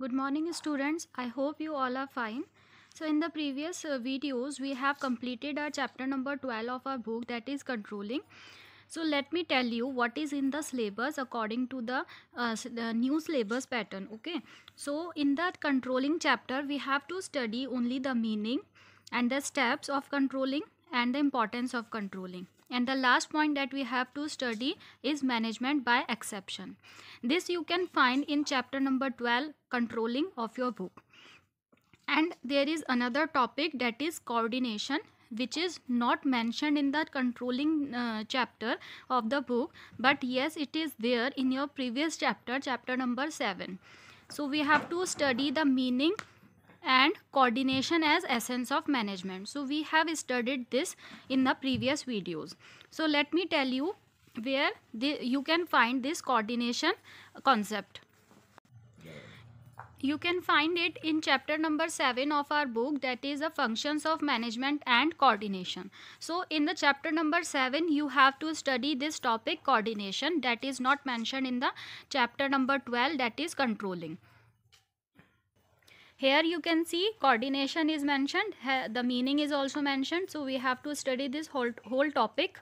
Good morning students. I hope you all are fine. So in the previous uh, videos we have completed our chapter number 12 of our book that is controlling. So let me tell you what is in the syllabus according to the, uh, the new syllabus pattern. Okay. So in that controlling chapter we have to study only the meaning and the steps of controlling and the importance of controlling and the last point that we have to study is management by exception this you can find in chapter number 12 controlling of your book and there is another topic that is coordination which is not mentioned in the controlling uh, chapter of the book but yes it is there in your previous chapter chapter number 7 so we have to study the meaning and coordination as essence of management. So we have studied this in the previous videos. So let me tell you where the, you can find this coordination concept. You can find it in chapter number 7 of our book that is the functions of management and coordination. So in the chapter number 7 you have to study this topic coordination that is not mentioned in the chapter number 12 that is controlling. Here you can see coordination is mentioned, the meaning is also mentioned. So we have to study this whole, whole topic.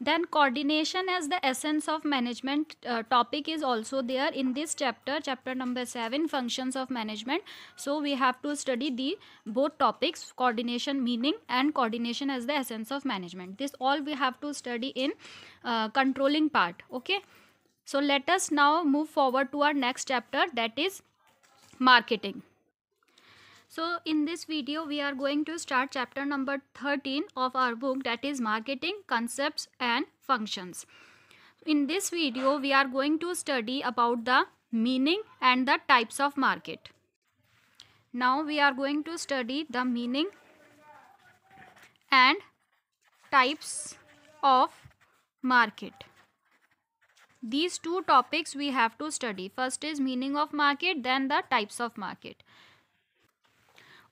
Then coordination as the essence of management uh, topic is also there in this chapter, chapter number 7, functions of management. So we have to study the both topics, coordination meaning and coordination as the essence of management. This all we have to study in uh, controlling part. Okay. So let us now move forward to our next chapter that is marketing. So in this video we are going to start chapter number 13 of our book that is marketing concepts and functions. In this video we are going to study about the meaning and the types of market. Now we are going to study the meaning and types of market these two topics we have to study first is meaning of market then the types of market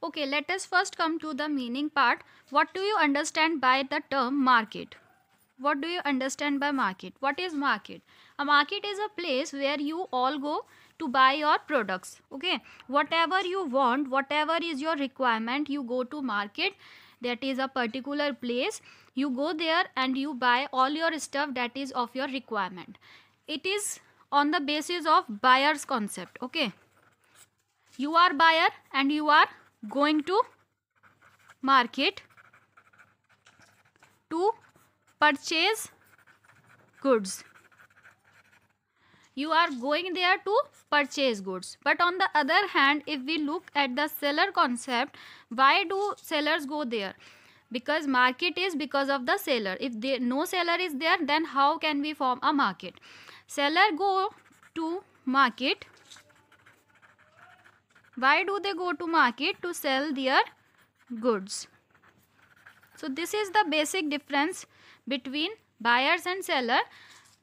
okay let us first come to the meaning part what do you understand by the term market what do you understand by market what is market a market is a place where you all go to buy your products okay whatever you want whatever is your requirement you go to market that is a particular place you go there and you buy all your stuff that is of your requirement it is on the basis of buyer's concept okay you are buyer and you are going to market to purchase goods you are going there to purchase goods but on the other hand if we look at the seller concept why do sellers go there because market is because of the seller if there no seller is there then how can we form a market seller go to market why do they go to market to sell their goods so this is the basic difference between buyers and seller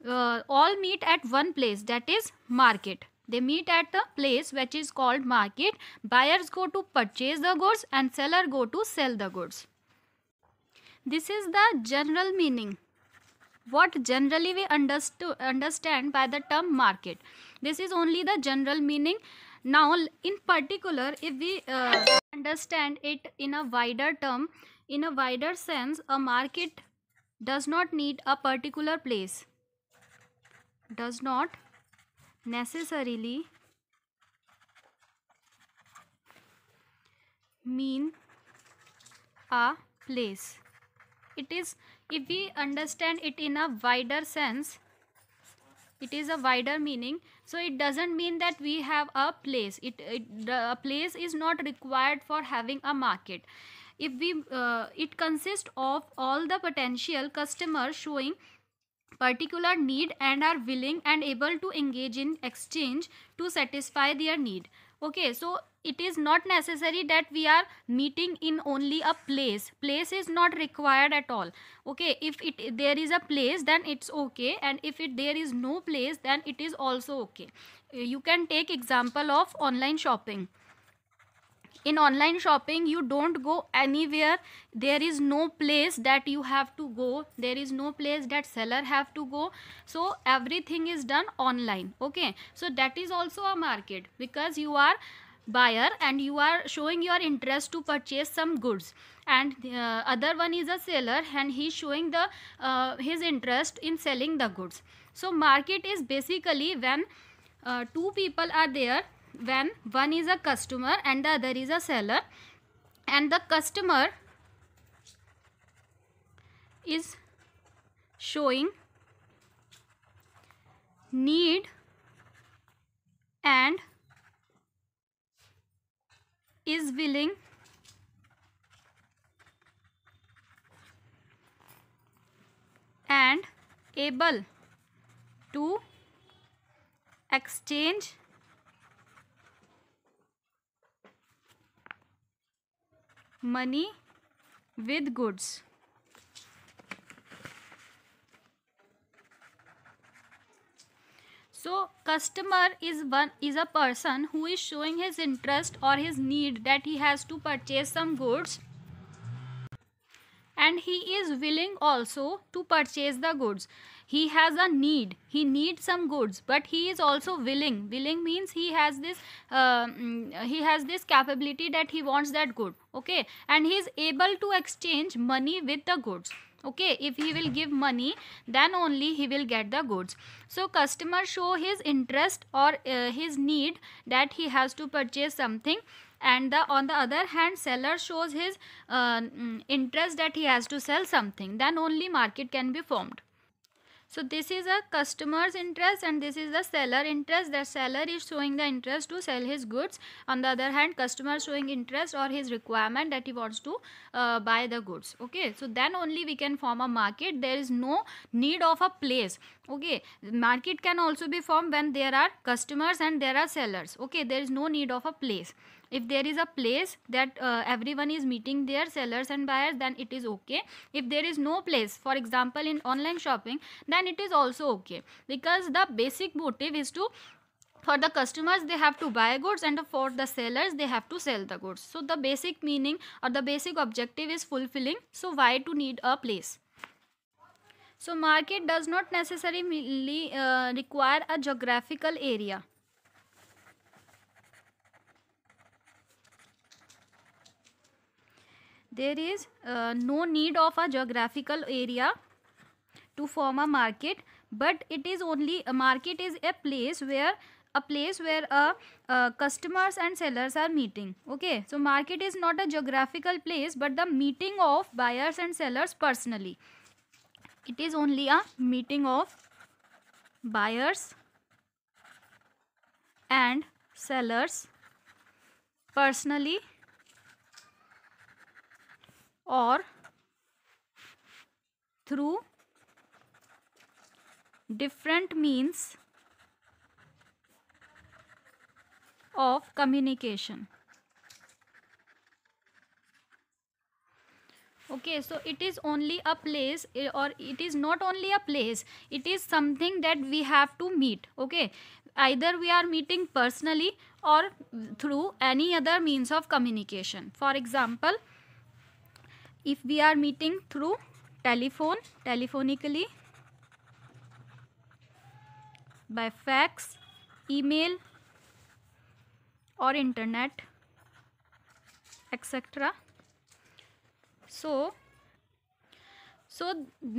uh, all meet at one place that is market they meet at the place which is called market buyers go to purchase the goods and seller go to sell the goods this is the general meaning. What generally we understand by the term market. This is only the general meaning. Now, in particular, if we uh, understand it in a wider term, in a wider sense, a market does not need a particular place. Does not necessarily mean a place it is if we understand it in a wider sense it is a wider meaning so it doesn't mean that we have a place it, it the, a place is not required for having a market if we uh, it consists of all the potential customers showing particular need and are willing and able to engage in exchange to satisfy their need okay so it is not necessary that we are meeting in only a place place is not required at all okay if it there is a place then it's okay and if it there is no place then it is also okay you can take example of online shopping in online shopping you don't go anywhere there is no place that you have to go there is no place that seller have to go so everything is done online okay so that is also a market because you are buyer and you are showing your interest to purchase some goods and uh, other one is a seller and he is showing the uh, his interest in selling the goods so market is basically when uh, two people are there when one is a customer and the other is a seller and the customer is showing need and is willing and able to exchange money with goods. So customer is one is a person who is showing his interest or his need that he has to purchase some goods and he is willing also to purchase the goods he has a need he needs some goods but he is also willing willing means he has this uh, mm, he has this capability that he wants that good okay and he is able to exchange money with the goods okay if he will give money then only he will get the goods so customer show his interest or uh, his need that he has to purchase something and the on the other hand seller shows his uh, mm, interest that he has to sell something then only market can be formed so this is a customer's interest and this is the seller interest that seller is showing the interest to sell his goods. On the other hand customer showing interest or his requirement that he wants to uh, buy the goods. Okay. So then only we can form a market. There is no need of a place. Okay. Market can also be formed when there are customers and there are sellers. Okay. There is no need of a place if there is a place that uh, everyone is meeting their sellers and buyers then it is okay if there is no place for example in online shopping then it is also okay because the basic motive is to for the customers they have to buy goods and for the sellers they have to sell the goods so the basic meaning or the basic objective is fulfilling so why to need a place so market does not necessarily uh, require a geographical area there is uh, no need of a geographical area to form a market but it is only a market is a place where a place where uh, uh, customers and sellers are meeting okay so market is not a geographical place but the meeting of buyers and sellers personally it is only a meeting of buyers and sellers personally or through different means of communication. okay so it is only a place eh, or it is not only a place it is something that we have to meet okay either we are meeting personally or through any other means of communication for example if we are meeting through telephone telephonically by fax email or internet etc so so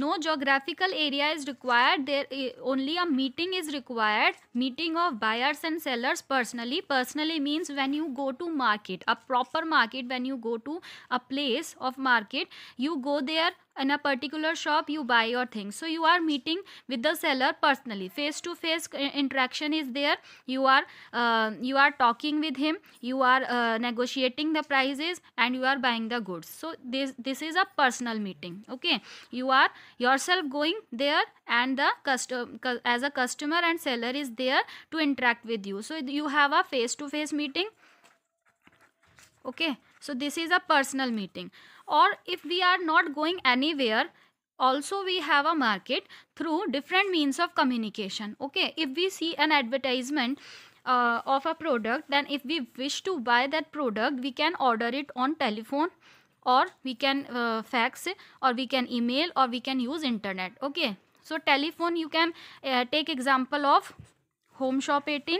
no geographical area is required there eh, only a meeting is required meeting of buyers and sellers personally personally means when you go to market a proper market when you go to a place of market you go there in a particular shop you buy your things so you are meeting with the seller personally face to face interaction is there you are uh, you are talking with him you are uh, negotiating the prices and you are buying the goods so this this is a personal meeting okay you are yourself going there and the custom as a customer and seller is there to interact with you so you have a face to face meeting okay so this is a personal meeting or if we are not going anywhere also we have a market through different means of communication okay if we see an advertisement uh, of a product then if we wish to buy that product we can order it on telephone or we can uh, fax or we can email or we can use internet okay so telephone you can uh, take example of home shop 18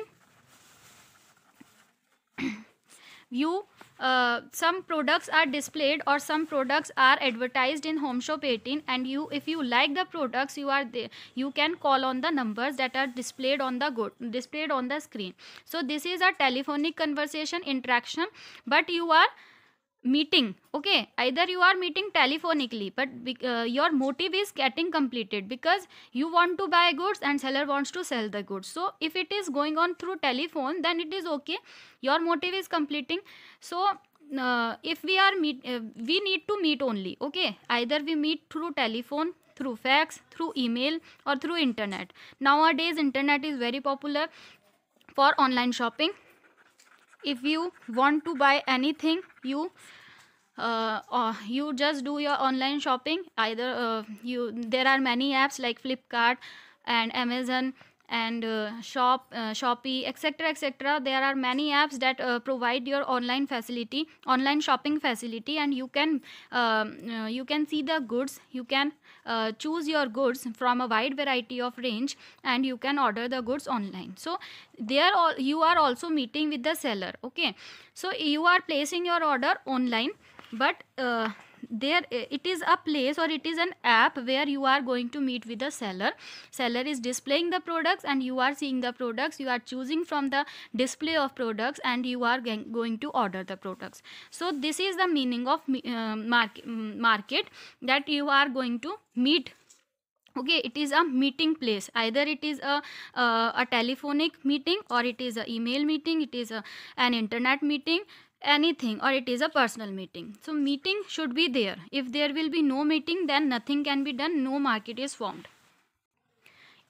you uh, some products are displayed or some products are advertised in home shop 18 and you if you like the products you are there you can call on the numbers that are displayed on the good displayed on the screen so this is a telephonic conversation interaction but you are meeting okay either you are meeting telephonically but uh, your motive is getting completed because you want to buy goods and seller wants to sell the goods so if it is going on through telephone then it is okay your motive is completing so uh, if we are meet uh, we need to meet only okay either we meet through telephone through fax through email or through internet nowadays internet is very popular for online shopping if you want to buy anything you uh, uh, you just do your online shopping either uh, you there are many apps like flipkart and amazon and uh, shop uh, shopee etc etc there are many apps that uh, provide your online facility online shopping facility and you can um, you can see the goods you can uh, choose your goods from a wide variety of range and you can order the goods online so there all you are also meeting with the seller okay so you are placing your order online but uh, there eh, it is a place or it is an app where you are going to meet with the seller seller is displaying the products and you are seeing the products you are choosing from the display of products and you are going to order the products so this is the meaning of uh, eh, market, market that you are going to meet okay it is a meeting place either it is a uh, a telephonic meeting or it is a email meeting it is a, an internet meeting anything or it is a personal meeting so meeting should be there if there will be no meeting then nothing can be done no market is formed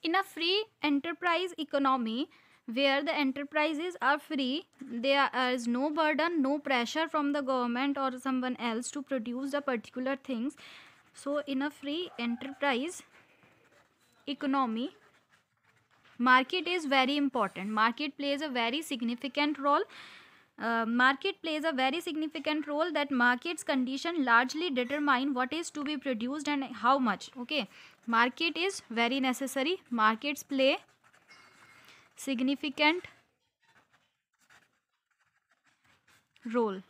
in a free enterprise economy where the enterprises are free there is no burden no pressure from the government or someone else to produce the particular things so in a free enterprise economy market is very important market plays a very significant role uh, market plays a very significant role that markets condition largely determine what is to be produced and how much okay market is very necessary markets play significant role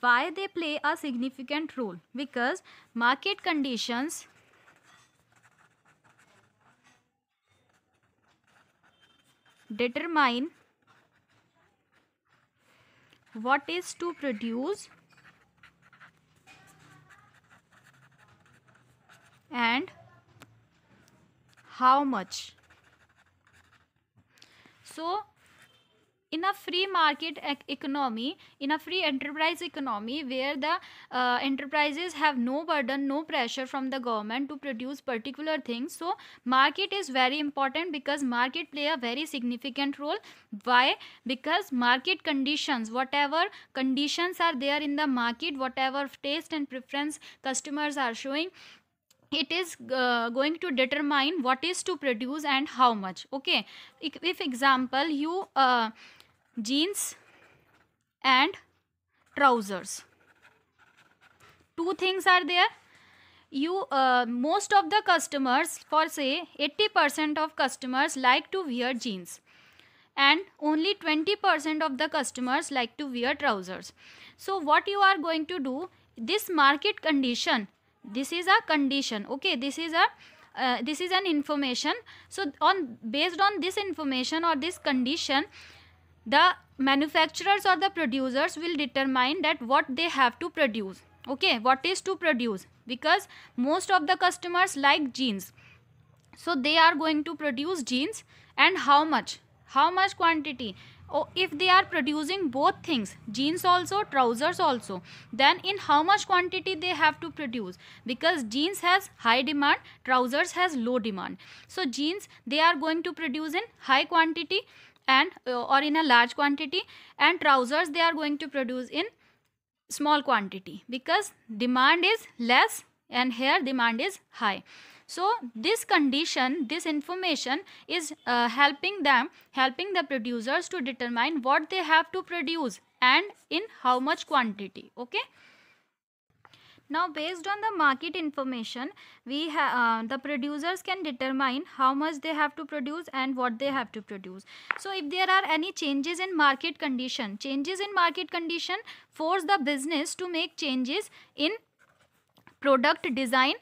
why they play a significant role because market conditions determine what is to produce and how much so in a free market economy in a free enterprise economy where the uh, enterprises have no burden no pressure from the government to produce particular things so market is very important because market play a very significant role why because market conditions whatever conditions are there in the market whatever taste and preference customers are showing it is uh, going to determine what is to produce and how much okay if, example you uh, jeans and trousers two things are there you uh, most of the customers for say 80% of customers like to wear jeans and only 20% of the customers like to wear trousers so what you are going to do this market condition this is a condition okay this is a uh, this is an information so on based on this information or this condition the manufacturers or the producers will determine that what they have to produce okay what is to produce because most of the customers like jeans so they are going to produce jeans and how much how much quantity oh, if they are producing both things jeans also trousers also then in how much quantity they have to produce because jeans has high demand trousers has low demand so jeans they are going to produce in high quantity and uh, or in a large quantity and trousers they are going to produce in small quantity because demand is less and here demand is high so this condition this information is uh, helping them helping the producers to determine what they have to produce and in how much quantity okay now based on the market information, we uh, the producers can determine how much they have to produce and what they have to produce. So if there are any changes in market condition, changes in market condition force the business to make changes in product design,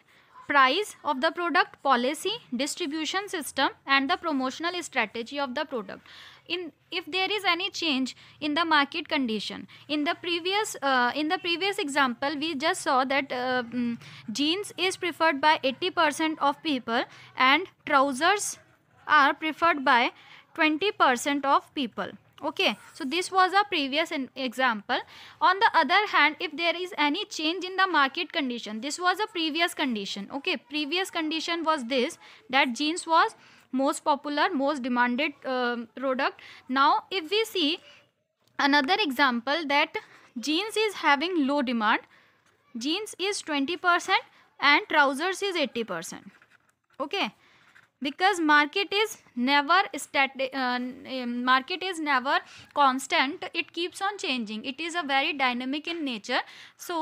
price of the product, policy, distribution system and the promotional strategy of the product in if there is any change in the market condition in the previous uh, in the previous example we just saw that uh, mm, jeans is preferred by 80% of people and trousers are preferred by 20% of people okay so this was a previous example on the other hand if there is any change in the market condition this was a previous condition okay previous condition was this that jeans was most popular most demanded uh, product now if we see another example that jeans is having low demand jeans is 20% and trousers is 80% okay because market is never static uh, um, market is never constant it keeps on changing it is a very dynamic in nature so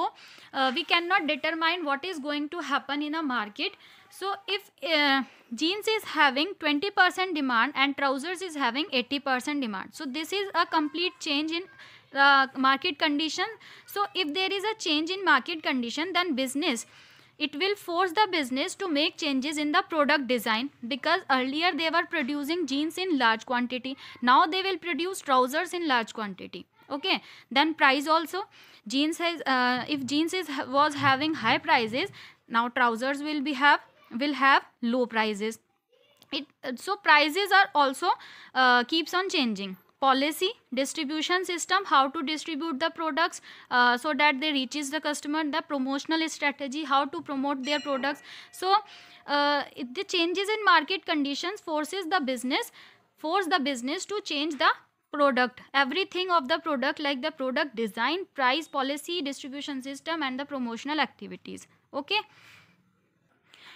uh, we cannot determine what is going to happen in a market so if uh, jeans is having 20% demand and trousers is having 80% demand. So this is a complete change in uh, market condition. So if there is a change in market condition then business it will force the business to make changes in the product design because earlier they were producing jeans in large quantity now they will produce trousers in large quantity okay then price also jeans has uh, if jeans is was having high prices now trousers will be have will have low prices it so prices are also uh, keeps on changing policy distribution system how to distribute the products uh, so that they reaches the customer the promotional strategy how to promote their products so uh, the changes in market conditions forces the business force the business to change the product everything of the product like the product design price policy distribution system and the promotional activities okay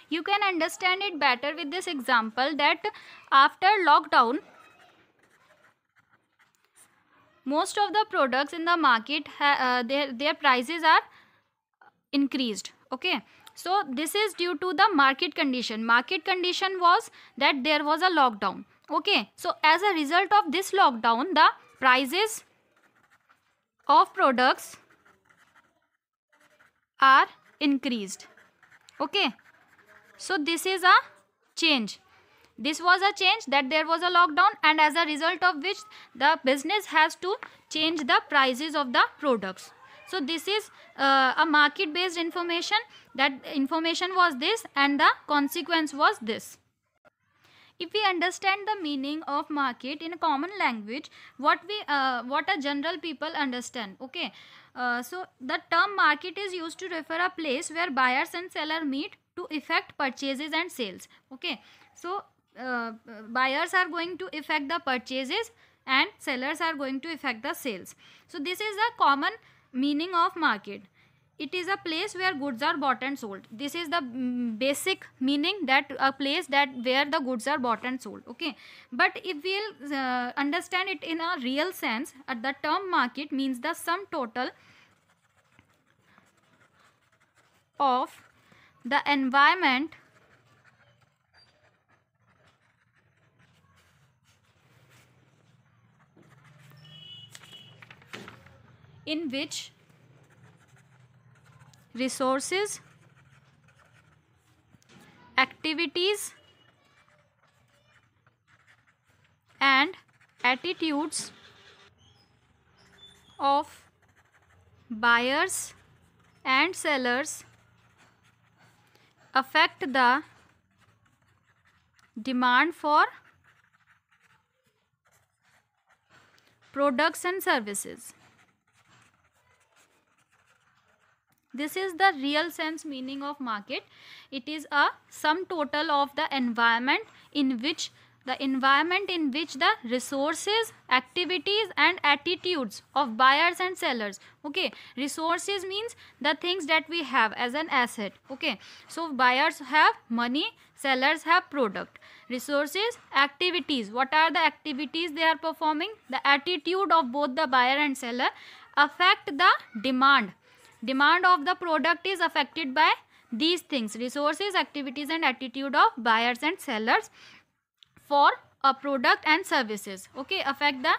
you can understand it better with this example that after lockdown most of the products in the market uh, their their prices are increased okay so this is due to the market condition market condition was that there was a lockdown okay so as a result of this lockdown the prices of products are increased okay so this is a change. This was a change that there was a lockdown and as a result of which the business has to change the prices of the products. So this is uh, a market based information that information was this and the consequence was this. If we understand the meaning of market in a common language, what we uh, what a general people understand, okay. Uh, so the term market is used to refer a place where buyers and seller meet to effect purchases and sales okay so uh, buyers are going to effect the purchases and sellers are going to effect the sales so this is the common meaning of market it is a place where goods are bought and sold this is the basic meaning that a place that where the goods are bought and sold okay but if we'll uh, understand it in a real sense at uh, the term market means the sum total of the environment in which resources activities and attitudes of buyers and sellers affect the demand for products and services. This is the real sense meaning of market. It is a sum total of the environment in which the environment in which the resources activities and attitudes of buyers and sellers okay resources means the things that we have as an asset okay so buyers have money sellers have product resources activities what are the activities they are performing the attitude of both the buyer and seller affect the demand demand of the product is affected by these things resources activities and attitude of buyers and sellers for a product and services okay affect the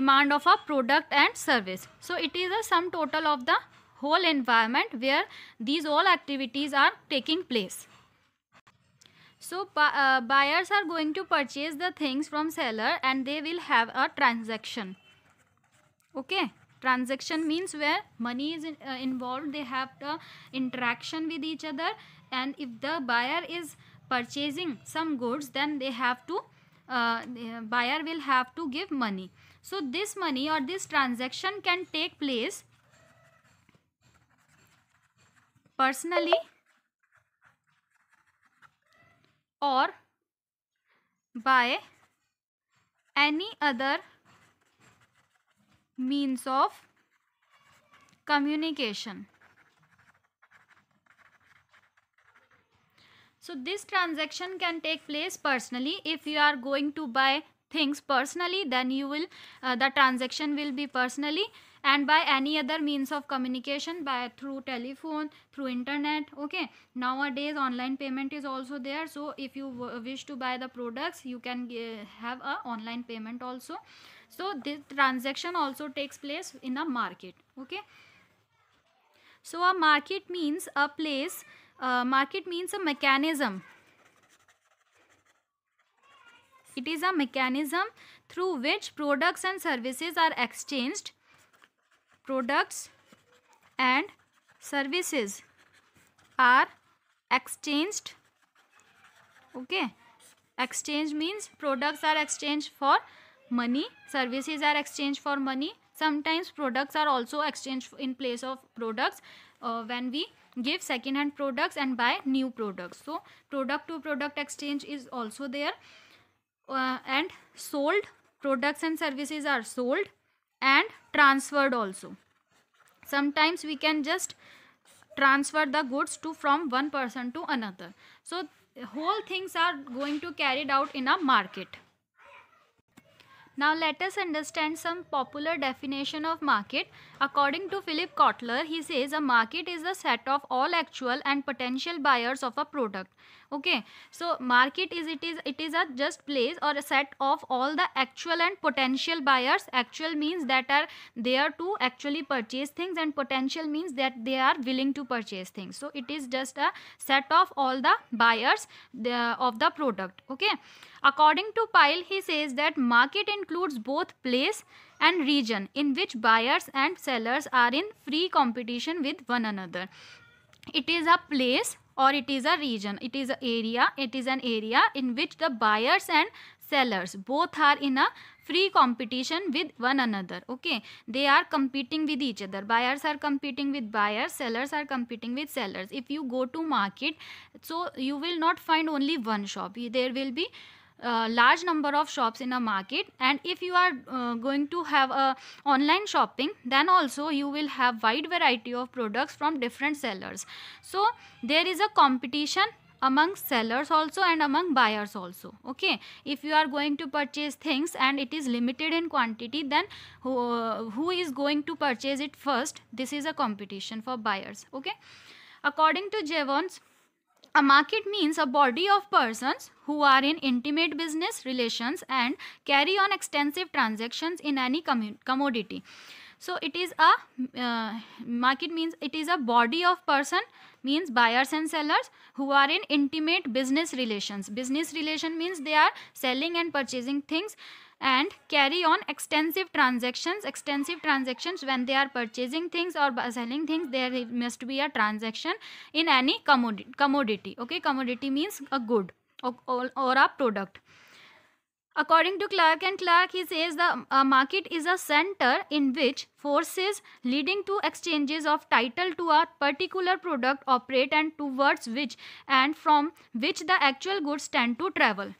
demand of a product and service so it is a sum total of the whole environment where these all activities are taking place so uh, buyers are going to purchase the things from seller and they will have a transaction okay transaction means where money is in, uh, involved they have the interaction with each other and if the buyer is purchasing some goods then they have to uh, buyer will have to give money. So this money or this transaction can take place personally or by any other means of communication. So this transaction can take place personally. If you are going to buy things personally then you will uh, the transaction will be personally and by any other means of communication by through telephone through internet okay nowadays online payment is also there so if you wish to buy the products you can have a online payment also so this transaction also takes place in a market okay so a market means a place uh, market means a mechanism it is a mechanism through which products and services are exchanged products and services are exchanged okay exchange means products are exchanged for money services are exchanged for money sometimes products are also exchanged in place of products uh, when we give second hand products and buy new products so product to product exchange is also there uh, and sold products and services are sold and transferred also sometimes we can just transfer the goods to from one person to another so whole things are going to carried out in a market now let us understand some popular definition of market According to Philip Kotler, he says a market is the set of all actual and potential buyers of a product. Okay, so market is it is it is a just place or a set of all the actual and potential buyers. Actual means that are there to actually purchase things and potential means that they are willing to purchase things. So it is just a set of all the buyers the, of the product. Okay, according to Pyle, he says that market includes both place and region in which buyers and sellers are in free competition with one another. It is a place or it is a region it is an area it is an area in which the buyers and sellers both are in a free competition with one another okay they are competing with each other buyers are competing with buyers sellers are competing with sellers if you go to market so you will not find only one shop there will be large number of shops in a market and if you are uh, going to have a online shopping then also you will have wide variety of products from different sellers so there is a competition among sellers also and among buyers also okay if you are going to purchase things and it is limited in quantity then who, uh, who is going to purchase it first this is a competition for buyers okay according to jevons a market means a body of persons who are in intimate business relations and carry on extensive transactions in any commodity. So it is a uh, market means it is a body of person means buyers and sellers who are in intimate business relations. Business relation means they are selling and purchasing things and carry on extensive transactions extensive transactions when they are purchasing things or selling things there must be a transaction in any commodity commodity okay commodity means a good or, or, a product According to Clark and Clark, he says the uh, market is a center in which forces leading to exchanges of title to a particular product operate and towards which and from which the actual goods tend to travel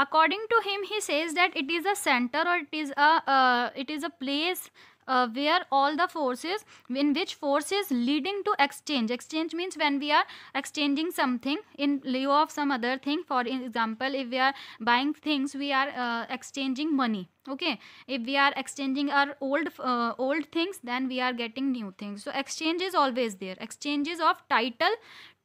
according to him he says that it is a center or it is a uh, it is a place uh, where all the forces in which forces leading to exchange exchange means when we are exchanging something in lieu of some other thing for example if we are buying things we are uh, exchanging money okay if we are exchanging our old uh, old things then we are getting new things so exchange is always there exchanges of title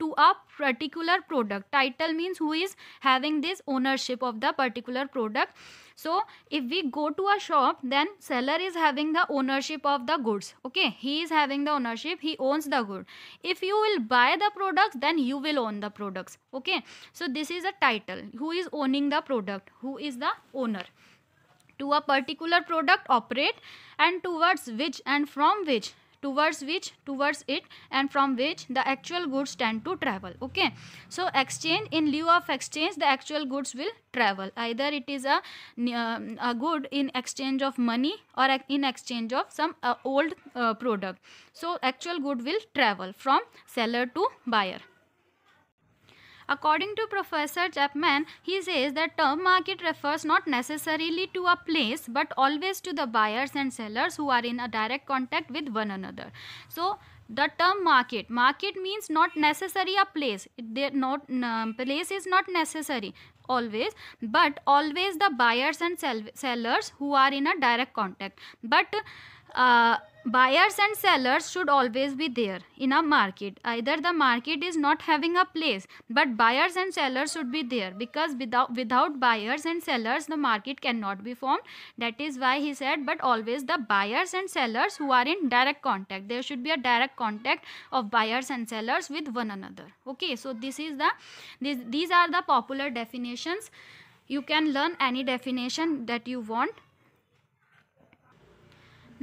to a particular product title means who is having this ownership of the particular product so if we go to a shop then seller is having the ownership of the goods okay he is having the ownership he owns the good if you will buy the products then you will own the products okay so this is a title who is owning the product who is the owner to a particular product operate and towards which and from which towards which towards it and from which the actual goods tend to travel okay so exchange in lieu of exchange the actual goods will travel either it is a, uh, a good in exchange of money or in exchange of some uh, old uh, product so actual good will travel from seller to buyer According to Professor Chapman, he says that term market refers not necessarily to a place but always to the buyers and sellers who are in a direct contact with one another. So, the term market market means not necessary a place the not um, place is not necessary always but always the buyers and sell sellers who are in a direct contact but uh, buyers and sellers should always be there in a market either the market is not having a place but buyers and sellers should be there because without without buyers and sellers the market cannot be formed that is why he said but always the buyers and sellers who are in direct contact there should be a direct contact of buyers and sellers with one another okay so this is the these, these are the popular definitions you can learn any definition that you want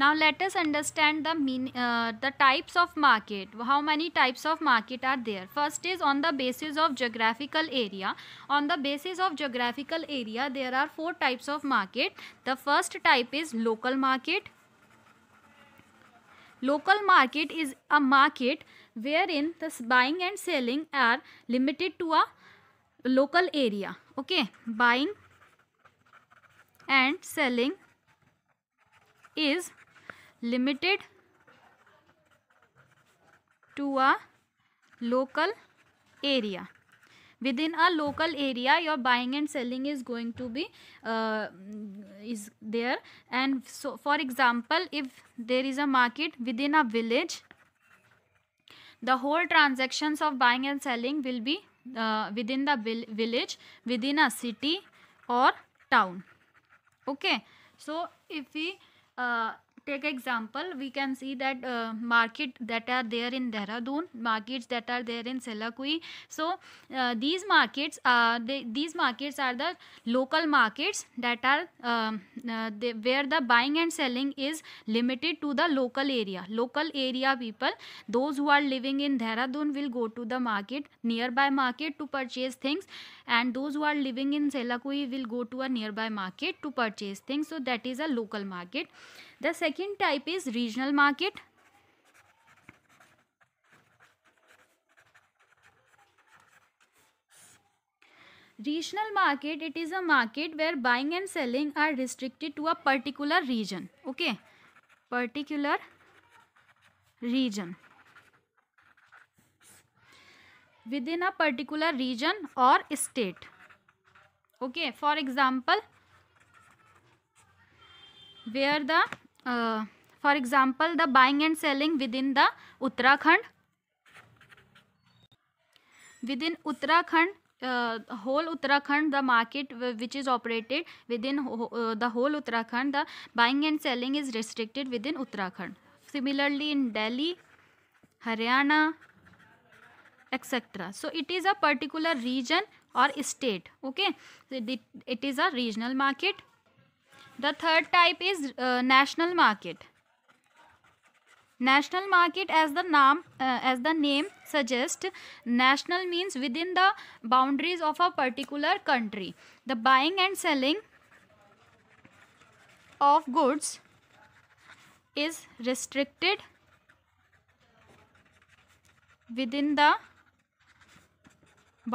now let us understand the mean, uh, the types of market. How many types of market are there? First is on the basis of geographical area. On the basis of geographical area, there are four types of market. The first type is local market. Local market is a market wherein the buying and selling are limited to a local area. Okay, buying and selling is limited to a local area within a local area your buying and selling is going to be uh, is there and so for example if there is a market within a village the whole transactions of buying and selling will be uh, within the vil village within a city or town okay so if we uh, take example we can see that uh, market that are there in Dehradun markets that are there in Selakui so uh, these markets are they, these markets are the local markets that are um, uh, they, where the buying and selling is limited to the local area local area people those who are living in Dehradun will go to the market nearby market to purchase things and those who are living in Selakui will go to a nearby market to purchase things so that is a local market the second type is regional market regional market it is a market where buying and selling are restricted to a particular region okay particular region within a particular region और state okay for example where the uh, for example the buying and selling within the uttarakhand within uttarakhand uh, whole Uttarakhand, the market which is operated within uh, the whole Uttarakhand, the buying and selling is restricted within Uttarakhand. Similarly, in Delhi, Haryana, etc. So, it is a particular region or state. Okay, so it is a regional market. The third type is uh, national market. National market as the name uh, as the name suggests national means within the boundaries of a particular country. The buying and selling of goods is restricted within the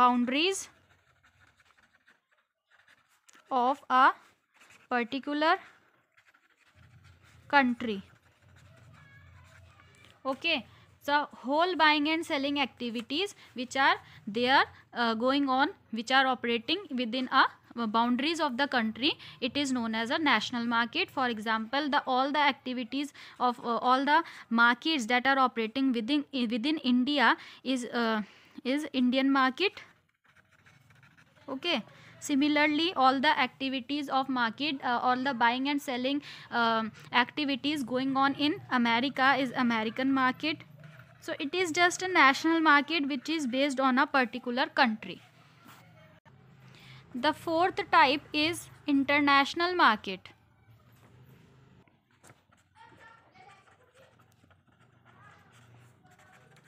boundaries of a particular country okay so whole buying and selling activities which are there uh, going on which are operating within a uh, boundaries of the country it is known as a national market for example the all the activities of uh, all the markets that are operating within within india is uh, is indian market okay Similarly, all the activities of market, uh, all the buying and selling um, activities going on in America is American market. So it is just a national market which is based on a particular country. The fourth type is international market.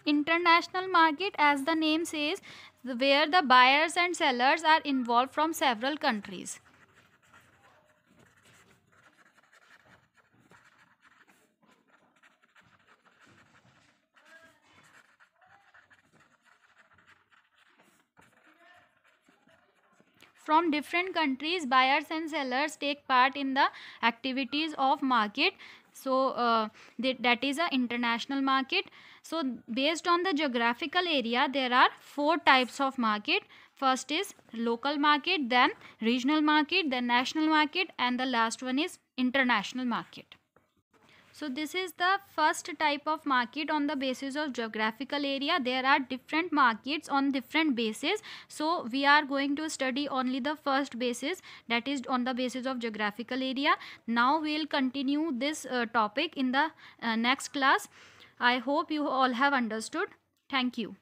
International market as the name says where the buyers and sellers are involved from several countries. from different countries buyers and sellers take part in the activities of market so uh, that is an international market so based on the geographical area there are four types of market. First is local market, then regional market, then national market and the last one is international market. So this is the first type of market on the basis of geographical area. There are different markets on different bases. So we are going to study only the first basis that is on the basis of geographical area. Now we will continue this uh, topic in the uh, next class. I hope you all have understood. Thank you.